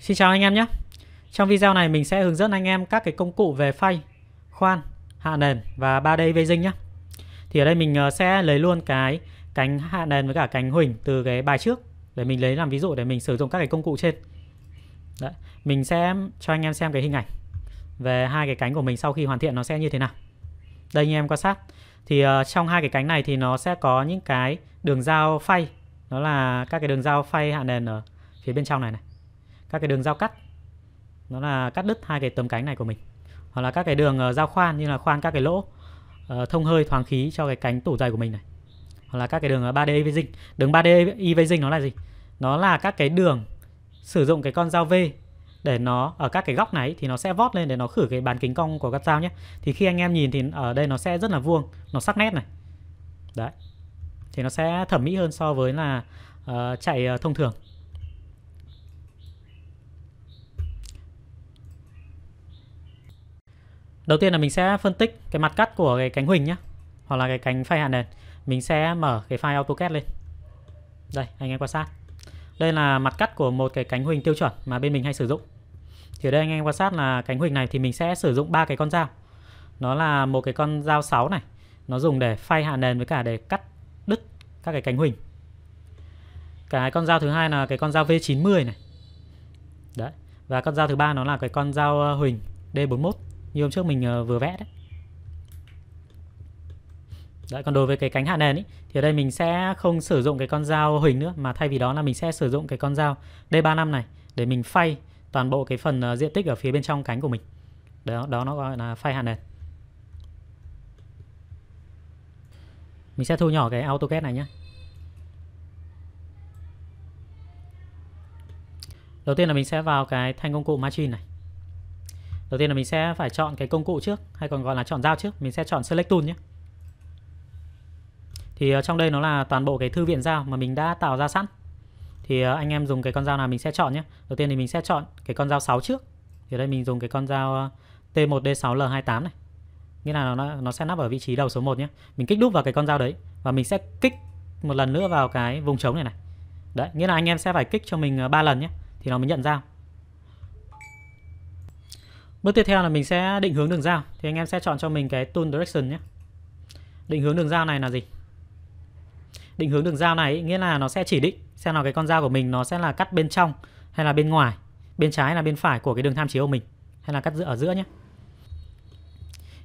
Xin chào anh em nhé. Trong video này mình sẽ hướng dẫn anh em các cái công cụ về phay, khoan, hạ nền và 3D vệ dinh nhé. Thì ở đây mình ờ, sẽ lấy luôn cái cánh hạ nền với cả cánh huỳnh từ cái bài trước để mình lấy làm ví dụ để mình sử dụng các cái công cụ trên. Đấy, mình sẽ cho anh em xem cái hình ảnh về hai cái cánh của mình sau khi hoàn thiện nó sẽ như thế nào. Đây anh em quan sát. Thì ờ, trong hai cái cánh này thì nó sẽ có những cái đường dao phay, nó là các cái đường dao phay hạ nền ở phía bên trong này này các cái đường giao cắt nó là cắt đứt hai cái tấm cánh này của mình hoặc là các cái đường ờ, giao khoan như là khoan các cái lỗ uh, thông hơi thoáng khí cho cái cánh tủ dày của mình này hoặc là các cái đường 3D ờ, evasing đường 3D evasing nó là gì nó là các cái đường sử dụng cái con dao V để nó ở các cái góc này thì nó sẽ vót lên để nó khử cái bán kính cong của các dao nhé thì khi anh em nhìn thì ở đây nó sẽ rất là vuông nó sắc nét này đấy thì nó sẽ thẩm mỹ hơn so với là uh, chạy uh, thông thường Đầu tiên là mình sẽ phân tích cái mặt cắt của cái cánh huỳnh nhé Hoặc là cái cánh phay hạ nền Mình sẽ mở cái file AutoCAD lên Đây anh em quan sát Đây là mặt cắt của một cái cánh huỳnh tiêu chuẩn mà bên mình hay sử dụng Thì ở đây anh em quan sát là cánh huỳnh này thì mình sẽ sử dụng ba cái con dao Nó là một cái con dao 6 này Nó dùng để phay hạ nền với cả để cắt đứt các cái cánh huỳnh Cái con dao thứ hai là cái con dao V90 này Đấy Và con dao thứ ba nó là cái con dao ờ, huỳnh D41 như hôm trước mình ờ, vừa vẽ đấy Đấy, còn đối với cái cánh hạ nền ý, thì ở đây mình sẽ không sử dụng cái con dao hình nữa mà thay vì đó là mình sẽ sử dụng cái con dao D35 này để mình phay toàn bộ cái phần ờ, diện tích ở phía bên trong cánh của mình. Đó, đó nó gọi là phay hạ nền. Mình sẽ thu nhỏ cái AutoCAD này nhé. Đầu tiên là mình sẽ vào cái thanh công cụ machine này. Đầu tiên là mình sẽ phải chọn cái công cụ trước hay còn gọi là chọn dao trước. Mình sẽ chọn Select Tool nhé. Thì ờ, trong đây nó là toàn bộ cái thư viện dao mà mình đã tạo ra sẵn. Thì ờ, anh em dùng cái con dao nào mình sẽ chọn nhé. Đầu tiên thì mình sẽ chọn cái con dao 6 trước. Thì ở đây mình dùng cái con dao ờ, T1D6L28 này. Nghĩa là nó, nó sẽ nắp ở vị trí đầu số 1 nhé. Mình kích đúp vào cái con dao đấy. Và mình sẽ kích một lần nữa vào cái vùng trống này này. Đấy, nghĩa là anh em sẽ phải kích cho mình 3 lần nhé. Thì nó mới nhận dao. Bước tiếp theo là mình sẽ định hướng đường giao Thì anh em sẽ chọn cho mình cái tool direction nhé Định hướng đường giao này là gì? Định hướng đường giao này nghĩa là nó sẽ chỉ định xem nào cái con dao của mình nó sẽ là cắt bên trong hay là bên ngoài Bên trái hay là bên phải của cái đường tham chiếu của mình Hay là cắt giữa ở giữa nhé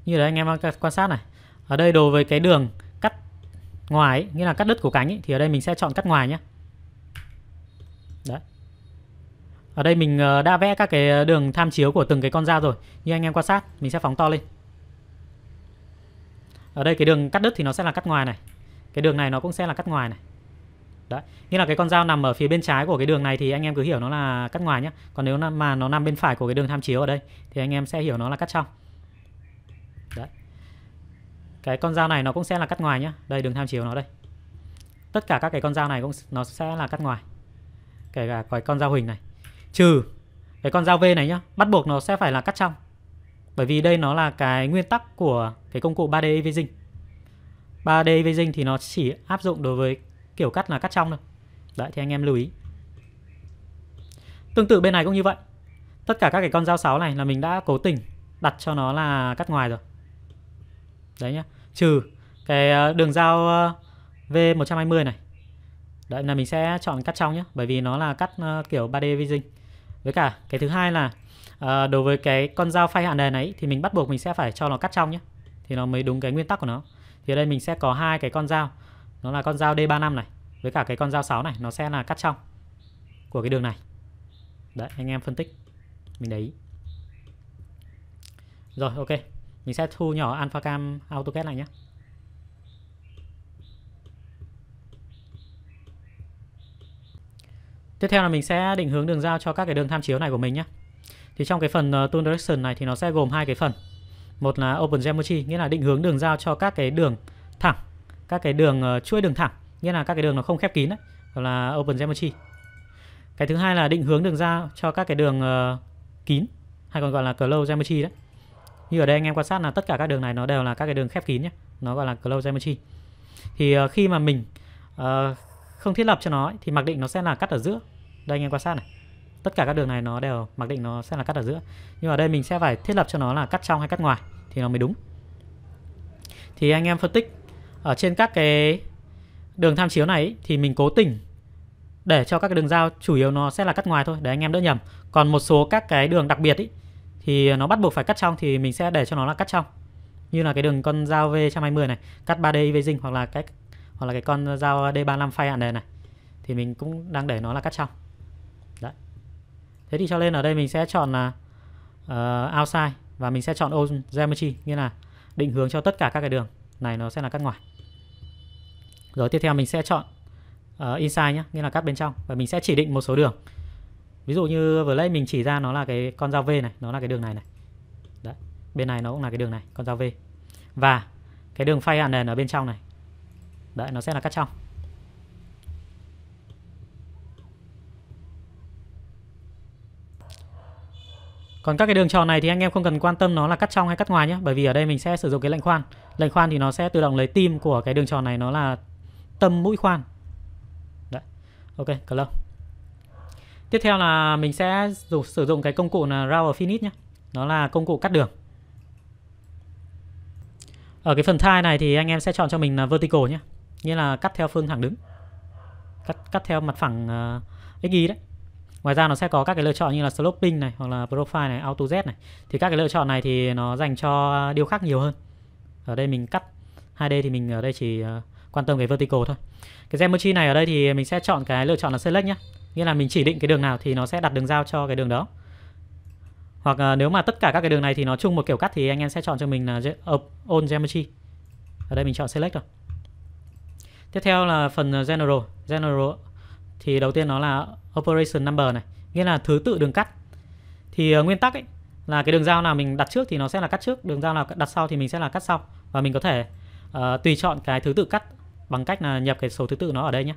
Như đấy anh em quan sát này Ở đây đối với cái đường cắt ngoài ý, nghĩa là cắt đứt của cánh ý, thì ở đây mình sẽ chọn cắt ngoài nhé Đấy ở đây mình ờ, đã vẽ các cái ờ, đường tham chiếu của từng cái con dao rồi. Như anh em quan sát, mình sẽ phóng to lên. Ở đây cái đường cắt đứt thì nó sẽ là cắt ngoài này. Cái đường này nó cũng sẽ là cắt ngoài này. Đấy, như là cái con dao nằm ở phía bên trái của cái đường này thì anh em cứ hiểu nó là cắt ngoài nhé. Còn nếu mà nó nằm bên phải của cái đường tham chiếu ở đây thì anh em sẽ hiểu nó là cắt trong. Đấy. Cái con dao này nó cũng sẽ là cắt ngoài nhé. Đây đường tham chiếu nó đây. Tất cả các cái con dao này cũng nó sẽ là cắt ngoài. Kể cả cái con dao hình này. Trừ cái con dao V này nhá, bắt buộc nó sẽ phải là cắt trong. Bởi vì đây nó là cái nguyên tắc của cái công cụ 3D Evising. 3D Evising thì nó chỉ áp dụng đối với kiểu cắt là cắt trong thôi. Đấy thì anh em lưu ý. Tương tự bên này cũng như vậy. Tất cả các cái con dao sáo này là mình đã cố tình đặt cho nó là cắt ngoài rồi. Đấy nhá. Trừ cái ờ, đường dao ờ, V120 này. Đấy là mình sẽ chọn cắt trong nhá Bởi vì nó là cắt ờ, kiểu 3D Vision với cả cái thứ hai là à, đối với cái con dao phay hạn đề này thì mình bắt buộc mình sẽ phải cho nó cắt trong nhé thì nó mới đúng cái nguyên tắc của nó thì ở đây mình sẽ có hai cái con dao nó là con dao D35 này với cả cái con dao 6 này nó sẽ là cắt trong của cái đường này đấy anh em phân tích mình để rồi ok mình sẽ thu nhỏ alpha cam AutoCAD lại nhé Tiếp theo là mình sẽ định hướng đường giao cho các cái đường tham chiếu này của mình nhé. Thì trong cái phần uh, tool direction này thì nó sẽ gồm hai cái phần. Một là open geometry, nghĩa là định hướng đường giao cho các cái đường thẳng, các cái đường uh, chuỗi đường thẳng, nghĩa là các cái đường nó không khép kín đấy, là open geometry. Cái thứ hai là định hướng đường giao cho các cái đường uh, kín, hay còn gọi là closed geometry đấy. Như ở đây anh em quan sát là tất cả các đường này nó đều là các cái đường khép kín nhé, nó gọi là closed geometry. Thì uh, khi mà mình uh, không thiết lập cho nó ấy, thì mặc định nó sẽ là cắt ở giữa đây anh em quan sát này tất cả các đường này nó đều mặc định nó sẽ là cắt ở giữa nhưng ở đây mình sẽ phải thiết lập cho nó là cắt trong hay cắt ngoài thì nó mới đúng thì anh em phân tích ở trên các cái đường tham chiếu này ý, thì mình cố tình để cho các cái đường giao chủ yếu nó sẽ là cắt ngoài thôi để anh em đỡ nhầm còn một số các cái đường đặc biệt ý, thì nó bắt buộc phải cắt trong thì mình sẽ để cho nó là cắt trong như là cái đường con dao V120 này cắt 3D dinh hoặc là cái hoặc là cái con dao D35 phay hạn đề này thì mình cũng đang để nó là cắt trong Đấy. Thế thì cho nên ở đây mình sẽ chọn là uh, outside và mình sẽ chọn own geometry nghĩa là định hướng cho tất cả các cái đường này nó sẽ là cắt ngoài. Rồi tiếp theo mình sẽ chọn uh, inside nhé, nghĩa là cắt bên trong và mình sẽ chỉ định một số đường. Ví dụ như vừa nãy mình chỉ ra nó là cái con dao V này, nó là cái đường này này. Đấy. Bên này nó cũng là cái đường này, con dao V. Và cái đường phay hàn nền ở bên trong này. Đấy, nó sẽ là cắt trong. Còn các cái đường tròn này thì anh em không cần quan tâm nó là cắt trong hay cắt ngoài nhé Bởi vì ở đây mình sẽ sử dụng cái lệnh khoan Lệnh khoan thì nó sẽ tự động lấy tim của cái đường tròn này nó là tâm mũi khoan Đấy, ok, close Tiếp theo là mình sẽ dùng sử dụng cái công cụ là Rower Finish nhé Nó là công cụ cắt đường Ở cái phần thai này thì anh em sẽ chọn cho mình là Vertical nhé Nghĩa là cắt theo phương thẳng đứng Cắt, cắt theo mặt phẳng uh, ờ, XY đấy Ngoài ra nó sẽ có các cái lựa chọn như là sloping này hoặc là profile này, auto z này. Thì các cái lựa chọn này thì nó dành cho điêu khắc nhiều hơn. Ở đây mình cắt 2D thì mình ở đây chỉ ờ, quan tâm cái vertical thôi. Cái geometry này ở đây thì mình sẽ chọn cái lựa chọn là select nhé. Nghĩa là mình chỉ định cái đường nào thì nó sẽ đặt đường giao cho cái đường đó. Hoặc ờ, nếu mà tất cả các cái đường này thì nó chung một kiểu cắt thì anh em sẽ chọn cho mình là ờ, on geometry. Ở đây mình chọn select rồi. Tiếp theo là phần general, general thì đầu tiên nó là operation number này nghĩa là thứ tự đường cắt thì uh, nguyên tắc ấy là cái đường dao nào mình đặt trước thì nó sẽ là cắt trước đường dao nào đặt sau thì mình sẽ là cắt sau và mình có thể uh, tùy chọn cái thứ tự cắt bằng cách là nhập cái số thứ tự nó ở đây nhé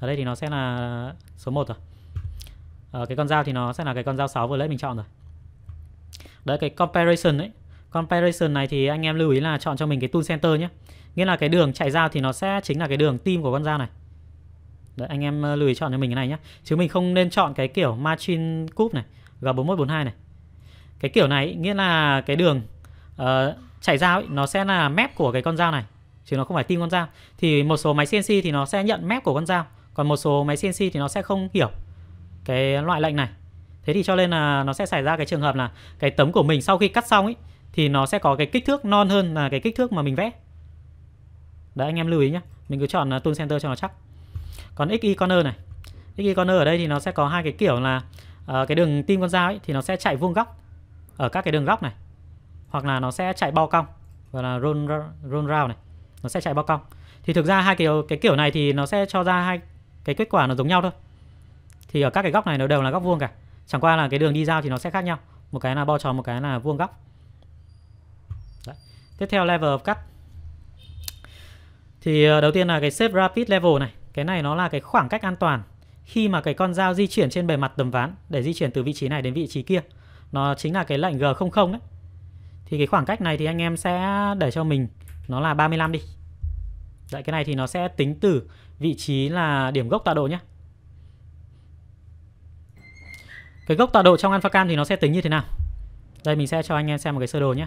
ở đây thì nó sẽ là số 1 rồi uh, cái con dao thì nó sẽ là cái con dao 6 vừa lấy mình chọn rồi đấy cái comparison ấy comparison này thì anh em lưu ý là chọn cho mình cái tool center nhé nghĩa là cái đường chạy dao thì nó sẽ chính là cái đường tim của con dao này Đấy, anh em ờ, lưu ý chọn cho mình cái này nhé Chứ mình không nên chọn cái kiểu margin cup này G4142 này Cái kiểu này ý, nghĩa là cái đường uh, ờ, chảy dao ấy, nó sẽ là mép của cái con dao này Chứ nó không phải tim con dao Thì một số máy CNC thì nó sẽ nhận mép của con dao Còn một số máy CNC thì nó sẽ không hiểu Cái loại lệnh này Thế thì cho nên là nó sẽ xảy ra cái trường hợp là Cái tấm của mình sau khi cắt xong ấy Thì nó sẽ có cái kích thước non hơn là cái kích thước mà mình vẽ Đấy anh em lưu ý nhé Mình cứ chọn ờ, tool center cho nó chắc còn xy corner này xy corner ở đây thì nó sẽ có hai cái kiểu là uh, cái đường tim con dao ấy thì nó sẽ chạy vuông góc ở các cái đường góc này hoặc là nó sẽ chạy bao cong và là roll roll round này nó sẽ chạy bao cong thì thực ra hai kiểu cái kiểu này thì nó sẽ cho ra hai cái kết quả nó giống nhau thôi thì ở các cái góc này nó đều là góc vuông cả chẳng qua là cái đường đi dao thì nó sẽ khác nhau một cái là bo tròn một cái là vuông góc Đấy. tiếp theo level of cut thì ờ, đầu tiên là cái shape rapid level này cái này nó là cái khoảng cách an toàn khi mà cái con dao di chuyển trên bề mặt tấm ván để di chuyển từ vị trí này đến vị trí kia. Nó chính là cái lệnh G00 đấy. Thì cái khoảng cách này thì anh em sẽ để cho mình nó là 35 đi. Đấy cái này thì nó sẽ tính từ vị trí là điểm gốc tọa độ nhé. Cái gốc tọa độ trong AlphaCam thì nó sẽ tính như thế nào? Đây mình sẽ cho anh em xem một cái sơ đồ nhé.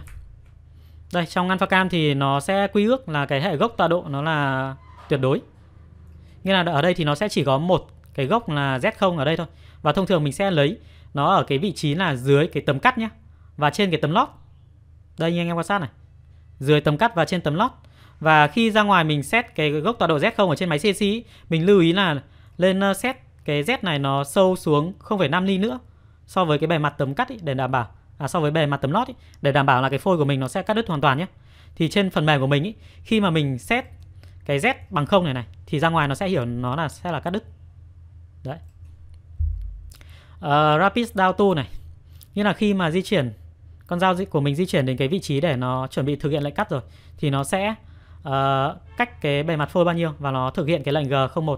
Đây trong AlphaCam thì nó sẽ quy ước là cái hệ gốc tọa độ nó là tuyệt đối. Nghĩa là ở đây thì nó sẽ chỉ có một cái gốc là Z0 ở đây thôi. Và thông thường mình sẽ lấy nó ở cái vị trí là dưới cái tấm cắt nhé. Và trên cái tấm lót. Đây anh em quan sát này. Dưới tấm cắt và trên tấm lót. Và khi ra ngoài mình xét cái gốc tọa độ Z0 ở trên máy CNC mình lưu ý là lên xét ờ, cái Z này nó sâu xuống 0,5 ly nữa so với cái bề mặt tấm cắt ý, để đảm bảo à, so với bề mặt tấm lót ý, để đảm bảo là cái phôi của mình nó sẽ cắt đứt hoàn toàn nhé. Thì trên phần mềm của mình ý, khi mà mình xét cái z bằng không này này thì ra ngoài nó sẽ hiểu nó là sẽ là cắt đứt đấy uh, rapid down to này nghĩa là khi mà di chuyển con dao của mình di chuyển đến cái vị trí để nó chuẩn bị thực hiện lệnh cắt rồi thì nó sẽ uh, cách cái bề mặt phôi bao nhiêu và nó thực hiện cái lệnh G01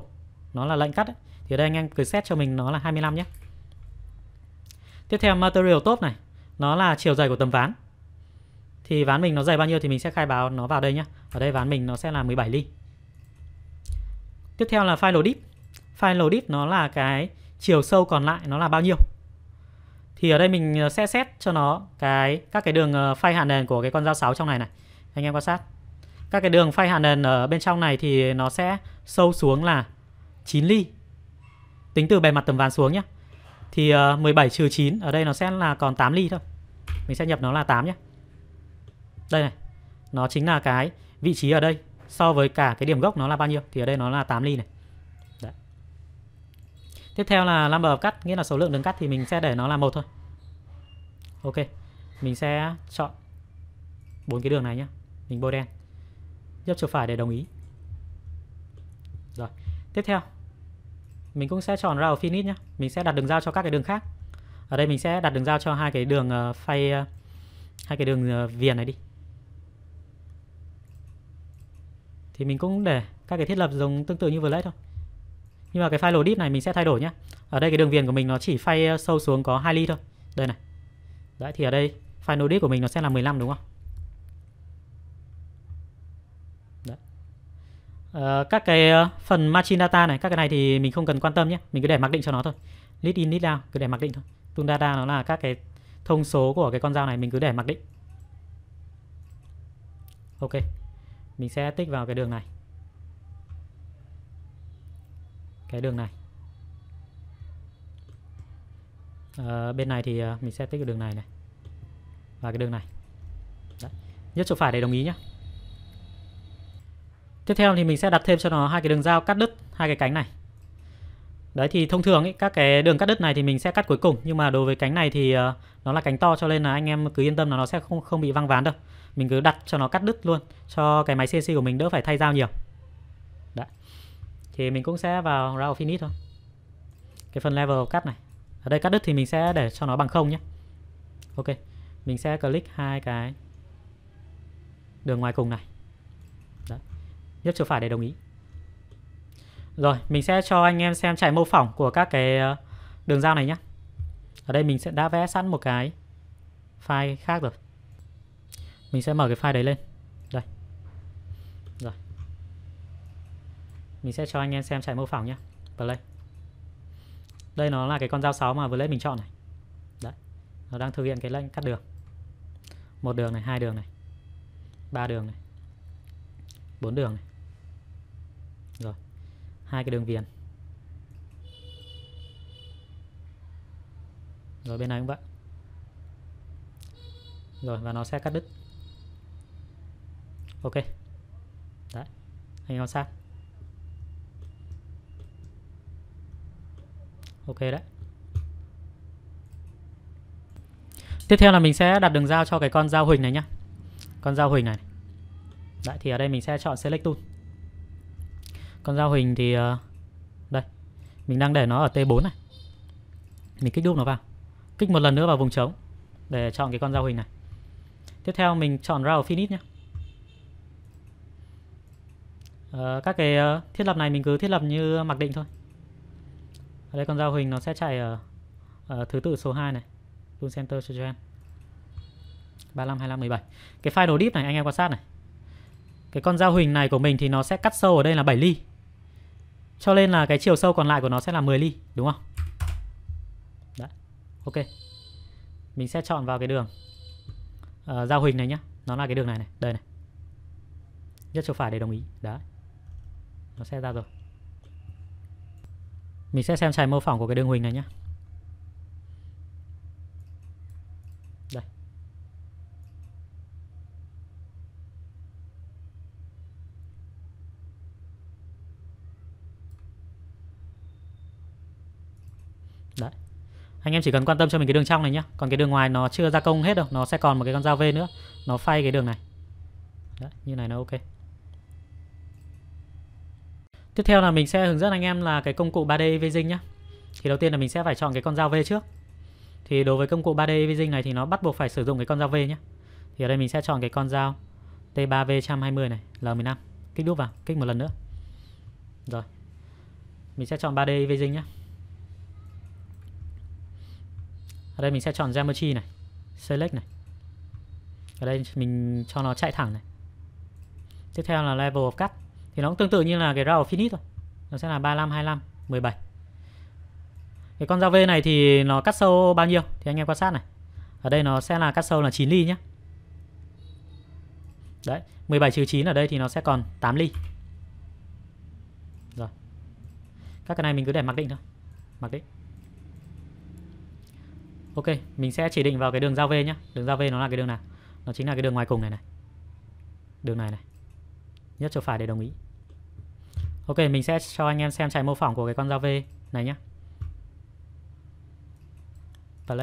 nó là lệnh cắt ấy. thì ở đây anh em cứ xét cho mình nó là 25 nhé tiếp theo material top này nó là chiều dày của tấm ván thì ván mình nó dày bao nhiêu thì mình sẽ khai báo nó vào đây nhé ở đây ván mình nó sẽ là 17 ly Tiếp theo là file dip. file dip nó là cái chiều sâu còn lại nó là bao nhiêu. Thì ở đây mình ờ, sẽ xét cho nó cái các cái đường phay ờ, hạn nền của cái con dao 6 trong này này. Anh em quan sát. Các cái đường phay hạn nền ở bên trong này thì nó sẽ sâu xuống là 9 ly. Tính từ bề mặt tầm ván xuống nhé. Thì 17 ờ, trừ 9 ở đây nó sẽ là còn 8 ly thôi. Mình sẽ nhập nó là 8 nhé. Đây này. Nó chính là cái vị trí ở đây so với cả cái điểm gốc nó là bao nhiêu thì ở đây nó là 8 ly này Đấy. tiếp theo là number of cắt nghĩa là số lượng đường cắt thì mình sẽ để nó là một thôi ok mình sẽ chọn bốn cái đường này nhá, mình bôi đen nhấp chuột phải để đồng ý rồi tiếp theo mình cũng sẽ chọn round finish nhá, mình sẽ đặt đường giao cho các cái đường khác ở đây mình sẽ đặt đường giao cho hai cái đường uh, phay uh, hai cái đường uh, viền này đi thì mình cũng để các cái thiết lập giống tương tự như vừa nãy thôi nhưng mà cái file deep này mình sẽ thay đổi nhé ở đây cái đường viền của mình nó chỉ phay sâu xuống có 2 ly thôi đây này đấy thì ở đây file deep của mình nó sẽ là 15 đúng không đấy. À, các cái phần machine data này các cái này thì mình không cần quan tâm nhé mình cứ để mặc định cho nó thôi list in list out cứ để mặc định thôi tung data nó là các cái thông số của cái con dao này mình cứ để mặc định ok mình sẽ tích vào cái đường này cái đường này à, bên này thì ờ, mình sẽ tích cái đường này này và cái đường này Đấy. nhất chỗ phải để đồng ý nhé tiếp theo thì mình sẽ đặt thêm cho nó hai cái đường dao cắt đứt hai cái cánh này Đấy thì thông thường ý, các cái đường cắt đứt này thì mình sẽ cắt cuối cùng Nhưng mà đối với cánh này thì uh, nó là cánh to cho nên là anh em cứ yên tâm là nó sẽ không không bị văng ván đâu mình cứ đặt cho nó cắt đứt luôn cho cái máy CNC của mình đỡ phải thay dao nhiều Đã, thì mình cũng sẽ vào round finish thôi cái phần level cắt này ở đây cắt đứt thì mình sẽ để cho nó bằng không nhé ok mình sẽ click hai cái đường ngoài cùng này Đấy. nhấp chuột phải để đồng ý rồi mình sẽ cho anh em xem chạy mô phỏng của các cái ờ, đường dao này nhé ở đây mình sẽ đã vẽ sẵn một cái file khác rồi mình sẽ mở cái file đấy lên đây rồi mình sẽ cho anh em xem chạy mô phỏng nhé play đây nó là cái con dao 6 mà vừa lấy mình chọn này đấy nó đang thực hiện cái lệnh cắt đường một đường này hai đường này ba đường này bốn đường này rồi hai cái đường viền rồi bên này cũng vậy rồi và nó sẽ cắt đứt ok đấy anh quan sát ok đấy tiếp theo là mình sẽ đặt đường giao cho cái con dao huỳnh này nhá con dao huỳnh này đấy thì ở đây mình sẽ chọn select tool con dao huỳnh thì ờ, đây mình đang để nó ở T4 này mình kích đúp nó vào kích một lần nữa vào vùng trống để chọn cái con dao hình này tiếp theo mình chọn round finish nhé Ờ, các cái ờ, thiết lập này mình cứ thiết lập như mặc định thôi ở đây con dao hình nó sẽ chạy ở, ở thứ tự số 2 này Bloom Center cho em 35, 25, 17 Cái file đồ deep này anh em quan sát này Cái con dao hình này của mình thì nó sẽ cắt sâu ở đây là 7 ly Cho nên là cái chiều sâu còn lại của nó sẽ là 10 ly Đúng không? Đấy Ok Mình sẽ chọn vào cái đường uh, Dao hình này nhá Nó là cái đường này này Đây này Nhất chiều phải để đồng ý Đấy nó sẽ ra rồi mình sẽ xem chạy mô phỏng của cái đường huỳnh này nhé đây đấy anh em chỉ cần quan tâm cho mình cái đường trong này nhé còn cái đường ngoài nó chưa gia công hết đâu nó sẽ còn một cái con dao v nữa nó phay cái đường này đấy, như này nó ok Tiếp theo là mình sẽ hướng dẫn anh em là cái công cụ 3D Evasing nhé. Thì đầu tiên là mình sẽ phải chọn cái con dao V trước. Thì đối với công cụ 3D Evasing này thì nó bắt buộc phải sử dụng cái con dao V nhé. Thì ở đây mình sẽ chọn cái con dao T3V120 này, L15. Kích đúp vào, kích một lần nữa. Rồi. Mình sẽ chọn 3D Evasing nhé. Ở đây mình sẽ chọn Geometry này, Select này. Ở đây mình cho nó chạy thẳng này. Tiếp theo là Level of Cut thì nó cũng tương tự như là cái round finish thôi nó sẽ là 35 25 17 cái con dao V này thì nó cắt sâu bao nhiêu thì anh em quan sát này ở đây nó sẽ là cắt sâu là 9 ly nhé đấy 17 trừ 9 ở đây thì nó sẽ còn 8 ly rồi các cái này mình cứ để mặc định thôi mặc định ok mình sẽ chỉ định vào cái đường giao V nhé đường giao V nó là cái đường nào nó chính là cái đường ngoài cùng này này đường này này nhất chiều phải để đồng ý ok mình sẽ cho anh em xem trải mô phỏng của cái con dao v này nhé play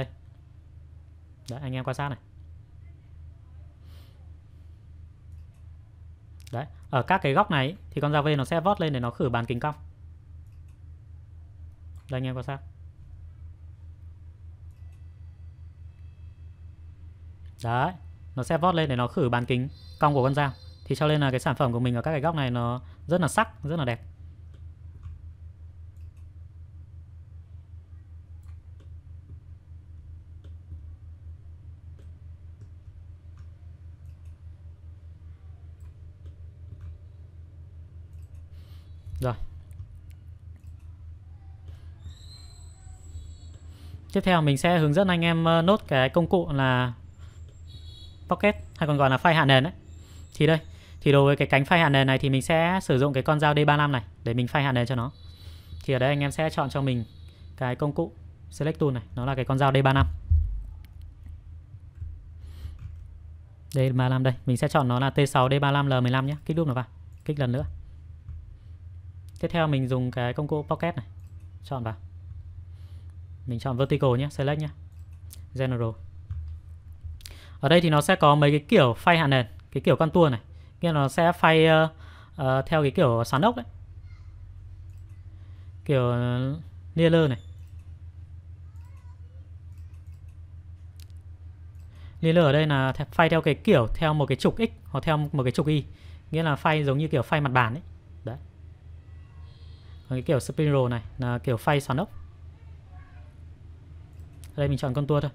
đấy anh em quan sát này đấy ở các cái góc này thì con dao v nó sẽ vót lên để nó khử bàn kính cong đây anh em quan sát đấy nó sẽ vót lên để nó khử bán kính cong của con dao thì cho nên là cái sản phẩm của mình ở các cái góc này nó rất là sắc rất là đẹp Rồi. Tiếp theo mình sẽ hướng dẫn anh em ờ, nốt cái công cụ là Pocket hay còn gọi là file hạ nền đấy. Thì đây, thì đối với cái cánh phay hạn nền này thì mình sẽ sử dụng cái con dao D35 này để mình phay hạn nền cho nó. Thì ở đây anh em sẽ chọn cho mình cái công cụ Select Tool này, nó là cái con dao D35. D35 đây, mình sẽ chọn nó là T6 D35L15 nhé, kích đúp nó vào, kích lần nữa. Tiếp theo mình dùng cái công cụ Pocket này, chọn vào. Mình chọn Vertical nhé, Select nhé, General. Ở đây thì nó sẽ có mấy cái kiểu phay hạn nền, cái kiểu con tua này. Nghĩa nó sẽ phay uh, uh, theo cái kiểu xoắn ốc đấy. Kiểu lia ờ, lơ này. Lia lơ ở đây là phay theo cái kiểu theo một cái trục x hoặc theo một cái trục y. Nghĩa là phay giống như kiểu phay mặt bàn ấy. Đấy. Còn cái kiểu spiral này là kiểu phay xoắn ốc. đây mình chọn con tua thôi.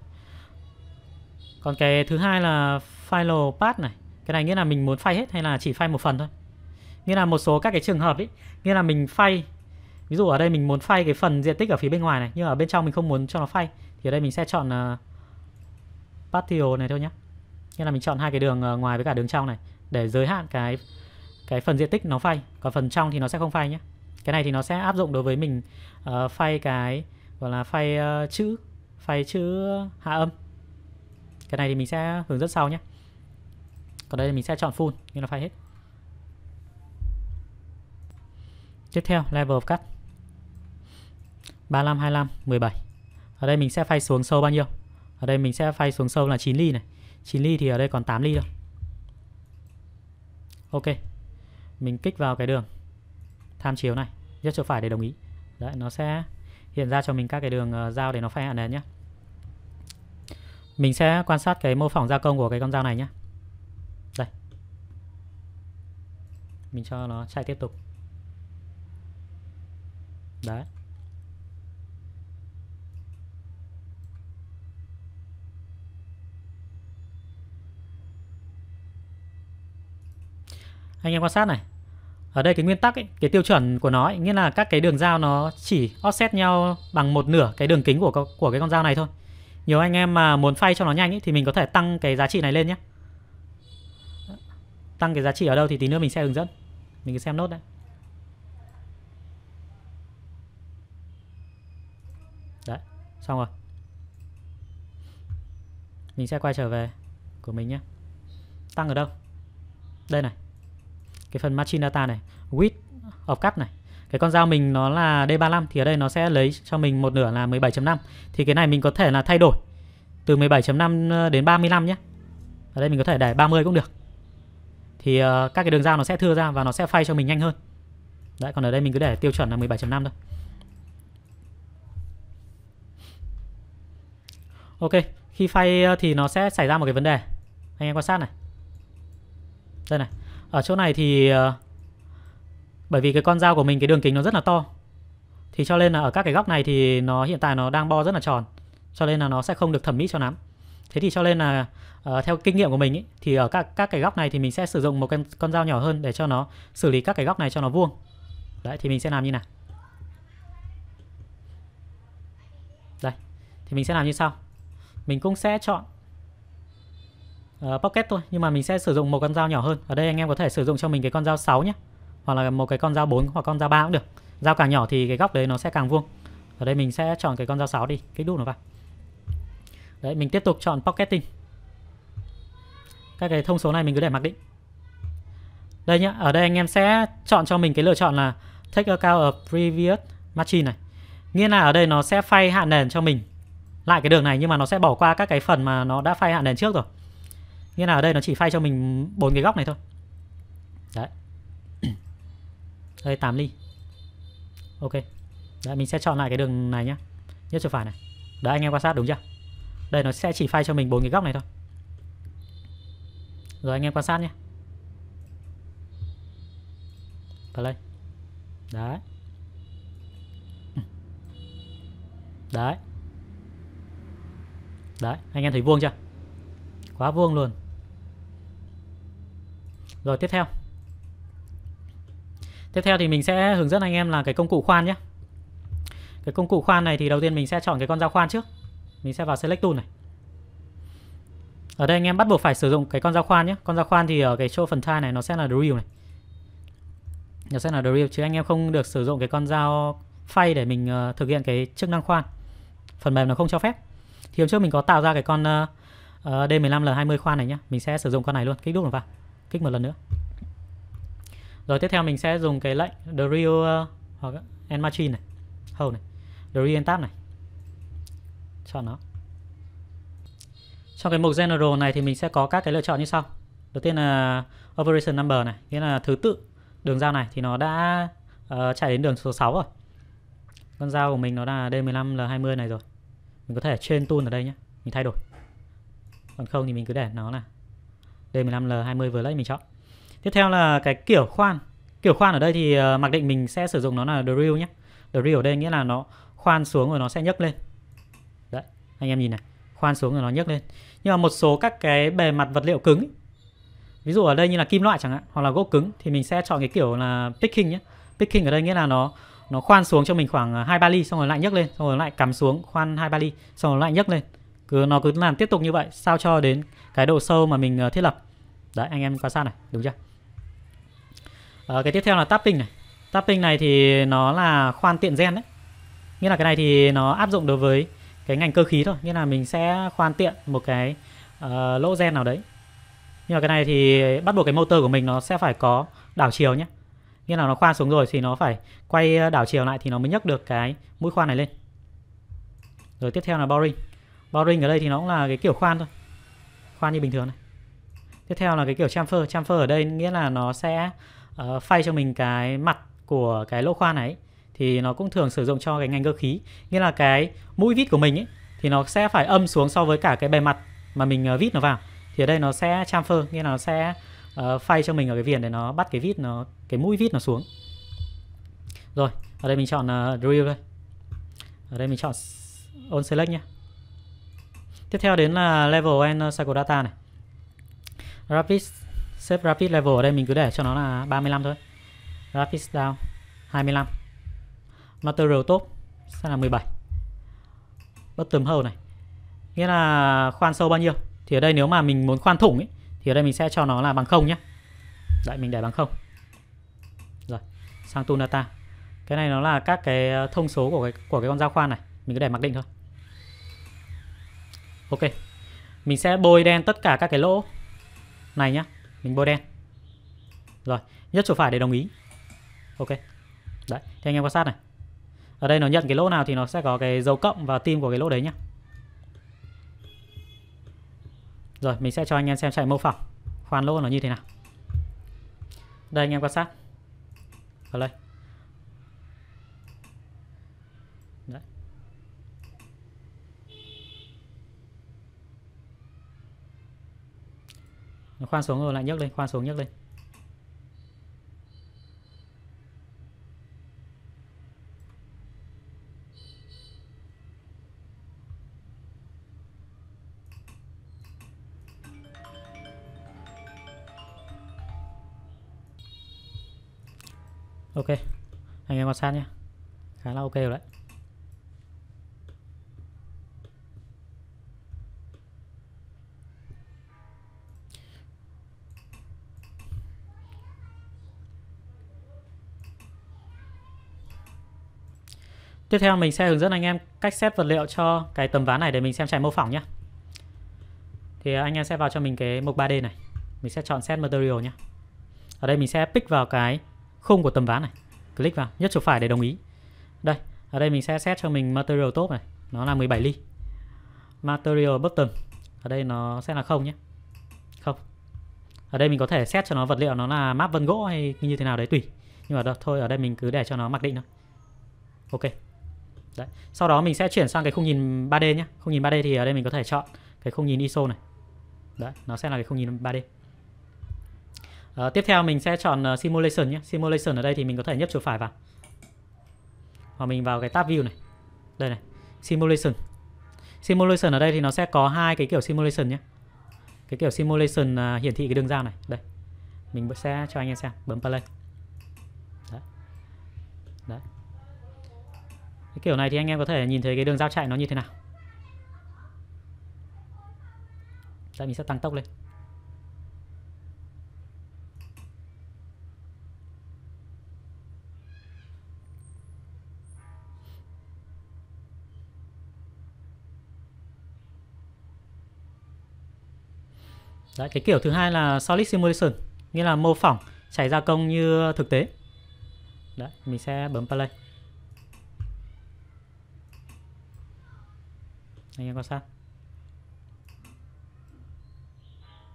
Còn cái thứ hai là final path này cái này nghĩa là mình muốn phay hết hay là chỉ phay một phần thôi. Nghĩa là một số các cái trường hợp ấy, nghĩa là mình phay ví dụ ở đây mình muốn phay cái phần diện tích ở phía bên ngoài này nhưng ở bên trong mình không muốn cho nó phay thì ở đây mình sẽ chọn uh, patio này thôi nhé. Nghĩa là mình chọn hai cái đường uh, ngoài với cả đường trong này để giới hạn cái cái phần diện tích nó phay, còn phần trong thì nó sẽ không phay nhé. Cái này thì nó sẽ áp dụng đối với mình uh, ờ, phay cái gọi là phay uh, ờ, chữ, phay chữ hạ âm. Cái này thì mình sẽ hướng dẫn sau nhé. Còn đây mình sẽ chọn full nhưng là phải hết. Tiếp theo level of cut 35, 25, 17 Ở đây mình sẽ phay xuống sâu bao nhiêu Ở đây mình sẽ phay xuống sâu là 9 ly này 9 ly thì ở đây còn 8 ly thôi Ok Mình kích vào cái đường Tham chiếu này Nhất chỗ phải để đồng ý Đấy nó sẽ hiện ra cho mình các cái đường ờ, dao để nó phay hạn nền nhé Mình sẽ quan sát cái mô phỏng gia công của cái con dao này nhé mình cho nó chạy tiếp tục đấy anh em quan sát này ở đây cái nguyên tắc ấy, cái tiêu chuẩn của nó ấy, nghĩa là các cái đường dao nó chỉ offset nhau bằng một nửa cái đường kính của của cái con dao này thôi nhiều anh em mà muốn phay cho nó nhanh ấy, thì mình có thể tăng cái giá trị này lên nhé tăng cái giá trị ở đâu thì tí nữa mình sẽ hướng dẫn mình cứ xem nốt đấy đấy xong rồi mình sẽ quay trở về của mình nhé tăng ở đâu đây này cái phần machine data này width of cut này cái con dao mình nó là D35 thì ở đây nó sẽ lấy cho mình một nửa là 17.5 thì cái này mình có thể là thay đổi từ 17.5 ờ, đến 35 nhé ở đây mình có thể để 30 cũng được thì ờ, các cái đường dao nó sẽ thưa ra và nó sẽ phay cho mình nhanh hơn đấy còn ở đây mình cứ để tiêu chuẩn là 17.5 thôi ok khi phay ờ, thì nó sẽ xảy ra một cái vấn đề anh em quan sát này đây này ở chỗ này thì ờ, bởi vì cái con dao của mình cái đường kính nó rất là to thì cho nên là ở các cái góc này thì nó hiện tại nó đang bo rất là tròn cho nên là nó sẽ không được thẩm mỹ cho lắm thế thì cho nên là uh, theo kinh nghiệm của mình ý, thì ở ờ, các các cái góc này thì mình sẽ sử dụng một con con dao nhỏ hơn để cho nó xử lý các cái góc này cho nó vuông đấy thì mình sẽ làm như nào? đây thì mình sẽ làm như sau mình cũng sẽ chọn uh, pocket thôi nhưng mà mình sẽ sử dụng một con dao nhỏ hơn ở đây anh em có thể sử dụng cho mình cái con dao 6 nhé hoặc là một cái con dao 4 hoặc con dao 3 cũng được dao càng nhỏ thì cái góc đấy nó sẽ càng vuông ở đây mình sẽ chọn cái con dao 6 đi kích đúc nó vào Đấy, mình tiếp tục chọn pocketing. Các cái thông số này mình cứ để mặc định. Đây nhá, ở đây anh em sẽ chọn cho mình cái lựa chọn là Take account of previous matching này. Nghĩa là ở đây nó sẽ phay hạn nền cho mình lại cái đường này nhưng mà nó sẽ bỏ qua các cái phần mà nó đã phay hạn nền trước rồi. Nghĩa là ở đây nó chỉ phay cho mình bốn cái góc này thôi. Đấy. đây 8 ly. Ok. Đấy mình sẽ chọn lại cái đường này nhá. Nhất trở phải này. Đấy anh em quan sát đúng chưa? đây nó sẽ chỉ phay cho mình bốn cái góc này thôi rồi anh em quan sát nhé play đấy đấy đấy anh em thấy vuông chưa quá vuông luôn rồi tiếp theo tiếp theo thì mình sẽ hướng dẫn anh em là cái công cụ khoan nhé cái công cụ khoan này thì đầu tiên mình sẽ chọn cái con dao khoan trước mình sẽ vào select tool này. Ở đây anh em bắt buộc phải sử dụng cái con dao khoan nhé. Con dao khoan thì ở cái chỗ phần thai này nó sẽ là drill này. Nó sẽ là drill chứ anh em không được sử dụng cái con dao phay để mình uh, thực hiện cái chức năng khoan. Phần mềm nó không cho phép. Thì hôm trước mình có tạo ra cái con uh, uh, D15L20 khoan này nhá, Mình sẽ sử dụng con này luôn. Kích đúc nó vào. Kích một lần nữa. Rồi tiếp theo mình sẽ dùng cái lệnh drill uh, ờ, hoặc end machine này. Hầu này. Drill end tab này cho nó. Trong cái mục General này thì mình sẽ có các cái lựa chọn như sau. Đầu tiên là Operation Number này, nghĩa là thứ tự đường dao này thì nó đã uh, chạy đến đường số 6 rồi. Con dao của mình nó là D15, L20 này rồi. Mình có thể trên tool ở đây nhé, mình thay đổi. Còn không thì mình cứ để nó là D15, L20 vừa lấy mình chọn. Tiếp theo là cái kiểu khoan. Kiểu khoan ở đây thì uh, mặc định mình sẽ sử dụng nó là drill nhé. Drill ở đây nghĩa là nó khoan xuống rồi nó sẽ nhấc lên anh em nhìn này khoan xuống rồi nó nhấc lên nhưng mà một số các cái bề mặt vật liệu cứng ý, ví dụ ở đây như là kim loại chẳng hạn hoặc là gỗ cứng thì mình sẽ chọn cái kiểu là picking nhé picking ở đây nghĩa là nó nó khoan xuống cho mình khoảng à, hai ba ly xong rồi lại nhấc lên xong rồi lại cắm xuống khoan hai ba ly xong rồi lại nhấc lên cứ nó cứ làm tiếp tục như vậy sao cho đến cái độ sâu mà mình à, thiết lập đấy anh em quan sát này đúng chưa à, cái tiếp theo là tapping này tapping này thì nó là khoan tiện gen đấy nghĩa là cái này thì nó áp dụng đối với cái ngành cơ khí thôi nghĩa là mình sẽ khoan tiện một cái uh, lỗ gen nào đấy nhưng mà cái này thì bắt buộc cái motor của mình nó sẽ phải có đảo chiều nhé nghĩa là nó khoan xuống rồi thì nó phải quay đảo chiều lại thì nó mới nhấc được cái mũi khoan này lên rồi tiếp theo là boring boring ở đây thì nó cũng là cái kiểu khoan thôi khoan như bình thường này tiếp theo là cái kiểu chamfer chamfer ở đây nghĩa là nó sẽ uh, phay cho mình cái mặt của cái lỗ khoan này thì nó cũng thường sử dụng cho cái ngành cơ khí nghĩa là cái mũi vít của mình ấy thì nó sẽ phải âm xuống so với cả cái bề mặt mà mình ờ, vít nó vào thì ở đây nó sẽ chamfer nghĩa là nó sẽ uh, phay cho mình ở cái viền để nó bắt cái vít nó cái mũi vít nó xuống rồi ở đây mình chọn uh, drill đây ở đây mình chọn on select nhé tiếp theo đến là level and cycle data này rapid xếp rapid level ở đây mình cứ để cho nó là 35 thôi rapid down 25 material top sẽ là 17 bottom hole này nghĩa là khoan sâu bao nhiêu thì ở đây nếu mà mình muốn khoan thủng ấy thì ở đây mình sẽ cho nó là bằng không nhé Đấy mình để bằng không Rồi sang tool data Cái này nó là các cái ờ, thông số của cái của cái con dao khoan này Mình cứ để mặc định thôi Ok Mình sẽ bôi đen tất cả các cái lỗ Này nhá Mình bôi đen Rồi nhất chỗ phải để đồng ý Ok Đấy thì anh em quan sát này ở đây nó nhận cái lỗ nào thì nó sẽ có cái dấu cộng và tim của cái lỗ đấy nhá rồi mình sẽ cho anh em xem chạy mô phỏng khoan lỗ nó như thế nào đây anh em quan sát ở đây Đấy. Nó khoan xuống rồi lại nhấc lên khoan xuống nhấc lên ok anh em quan sát nhé khá là ok rồi đấy Tiếp theo mình sẽ hướng dẫn anh em cách xét vật liệu cho cái tấm ván này để mình xem chạy mô phỏng nhé. Thì à, anh em sẽ vào cho mình cái mục 3D này. Mình sẽ chọn set material nhé. Ở đây mình sẽ pick vào cái khung của tấm ván này click vào nhất chuột phải để đồng ý đây ở đây mình sẽ set cho mình material top này nó là 17 ly material button ở đây nó sẽ là không nhé không ở đây mình có thể set cho nó vật liệu nó là map vân gỗ hay như thế nào đấy tùy nhưng mà đó, thôi ở đây mình cứ để cho nó mặc định thôi ok đấy. sau đó mình sẽ chuyển sang cái khung nhìn 3D nhé khung nhìn 3D thì ở đây mình có thể chọn cái khung nhìn ISO này đấy nó sẽ là cái khung nhìn 3D À, tiếp theo mình sẽ chọn uh, Simulation nhé. Simulation ở đây thì mình có thể nhấp chuột phải vào. Và mình vào cái tab view này. Đây này. Simulation. Simulation ở đây thì nó sẽ có hai cái kiểu simulation nhé. Cái kiểu simulation uh, hiển thị cái đường dao này. Đây. Mình sẽ cho anh em xem. Bấm play. Đấy. Đấy. Cái kiểu này thì anh em có thể nhìn thấy cái đường dao chạy nó như thế nào. Đây mình sẽ tăng tốc lên. Đấy, cái kiểu thứ hai là solid simulation, nghĩa là mô phỏng chảy gia công như thực tế. Đấy, mình sẽ bấm play. Anh em có sao?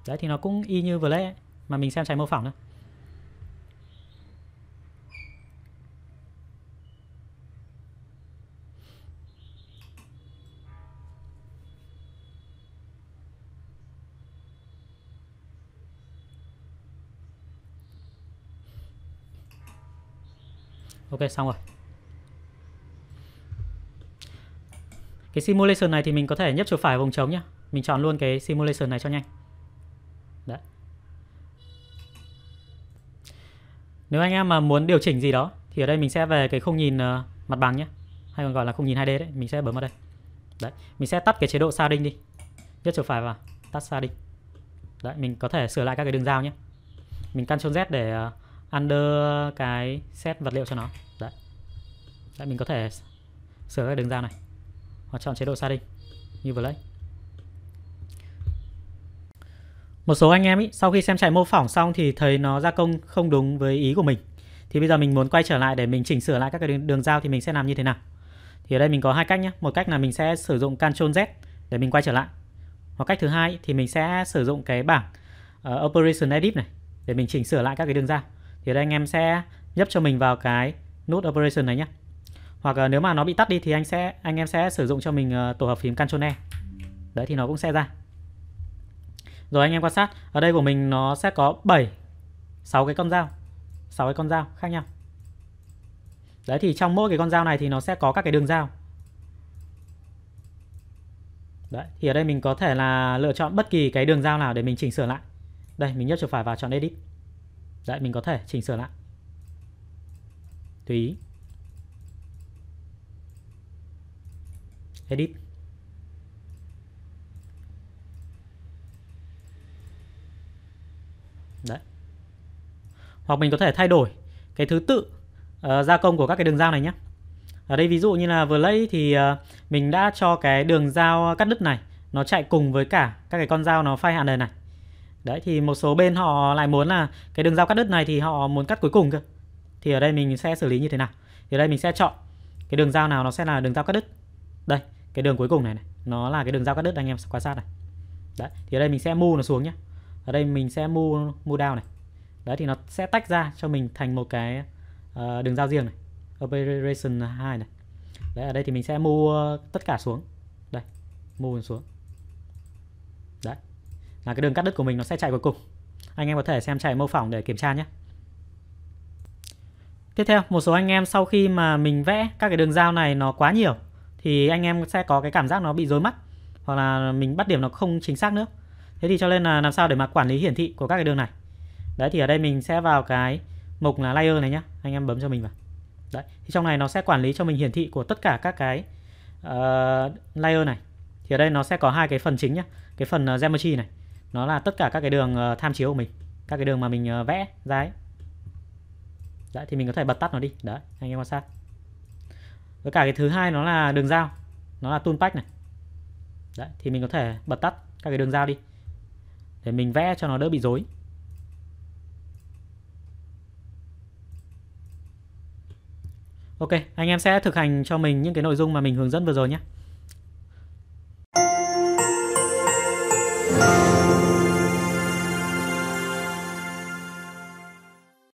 Đấy thì nó cũng y như vừa lẽ mà mình xem chảy mô phỏng thôi. Ok xong rồi Cái simulation này thì mình có thể nhấp chuột phải vùng trống nhá Mình chọn luôn cái simulation này cho nhanh Đấy Nếu anh em mà muốn điều chỉnh gì đó Thì ở đây mình sẽ về cái khung nhìn uh, mặt bằng nhé Hay còn gọi là khung nhìn 2D đấy Mình sẽ bấm vào đây Đấy Mình sẽ tắt cái chế độ shading đi Nhấp chuột phải vào Tắt shading Đấy mình có thể sửa lại các cái đường dao nhé Mình Ctrl Z để uh, under cái set vật liệu cho nó Đấy, mình có thể sửa các đường dao này hoặc chọn chế độ shading như vừa nãy. Một số anh em ý, sau khi xem chạy mô phỏng xong thì thấy nó gia công không đúng với ý của mình. Thì bây giờ mình muốn quay trở lại để mình chỉnh sửa lại các cái đường, đường dao thì mình sẽ làm như thế nào. Thì ở đây mình có hai cách nhé. Một cách là mình sẽ sử dụng Ctrl Z để mình quay trở lại. Hoặc cách thứ hai thì mình sẽ sử dụng cái bảng uh, Operation Edit này để mình chỉnh sửa lại các cái đường giao. Thì ở đây anh em sẽ nhấp cho mình vào cái nút Operation này nhé hoặc ờ, nếu mà nó bị tắt đi thì anh sẽ anh em sẽ sử dụng cho mình ờ, tổ hợp phím Ctrl E đấy thì nó cũng sẽ ra rồi anh em quan sát ở đây của mình nó sẽ có 7 6 cái con dao 6 cái con dao khác nhau đấy thì trong mỗi cái con dao này thì nó sẽ có các cái đường dao Đấy, thì ở đây mình có thể là lựa chọn bất kỳ cái đường dao nào để mình chỉnh sửa lại. Đây, mình nhấp chuột phải vào chọn edit. Đấy, mình có thể chỉnh sửa lại. Tùy ý. edit đấy hoặc mình có thể thay đổi cái thứ tự uh, gia công của các cái đường dao này nhé ở đây ví dụ như là vừa lấy thì uh, mình đã cho cái đường dao cắt đứt này nó chạy cùng với cả các cái con dao nó phai hạn này này đấy thì một số bên họ lại muốn là cái đường dao cắt đứt này thì họ muốn cắt cuối cùng cơ thì ở đây mình sẽ xử lý như thế nào thì ở đây mình sẽ chọn cái đường dao nào nó sẽ là đường dao cắt đứt đây cái đường cuối cùng này, này nó là cái đường giao cắt đứt anh em quan sát này đấy thì ở đây mình sẽ mu nó xuống nhé ở đây mình sẽ mu mu down này đấy thì nó sẽ tách ra cho mình thành một cái uh, đường giao riêng này operation 2 này đấy ở đây thì mình sẽ mu ờ, tất cả xuống đây mu xuống đấy là cái đường cắt đứt của mình nó sẽ chạy cuối cùng anh em có thể xem chạy mô phỏng để kiểm tra nhé tiếp theo một số anh em sau khi mà mình vẽ các cái đường giao này nó quá nhiều thì anh em sẽ có cái cảm giác nó bị rối mắt hoặc là mình bắt điểm nó không chính xác nữa thế thì cho nên là làm sao để mà quản lý hiển thị của các cái đường này đấy thì ở đây mình sẽ vào cái mục là layer này nhá anh em bấm cho mình vào đấy thì trong này nó sẽ quản lý cho mình hiển thị của tất cả các cái uh, layer này thì ở đây nó sẽ có hai cái phần chính nhá cái phần uh, geometry này nó là tất cả các cái đường uh, tham chiếu của mình các cái đường mà mình uh, vẽ ra ấy đấy thì mình có thể bật tắt nó đi đấy anh em quan sát với cả cái thứ hai nó là đường giao nó là toolpath này đấy thì mình có thể bật tắt các cái đường giao đi để mình vẽ cho nó đỡ bị rối Ok, anh em sẽ thực hành cho mình những cái nội dung mà mình hướng dẫn vừa rồi nhé.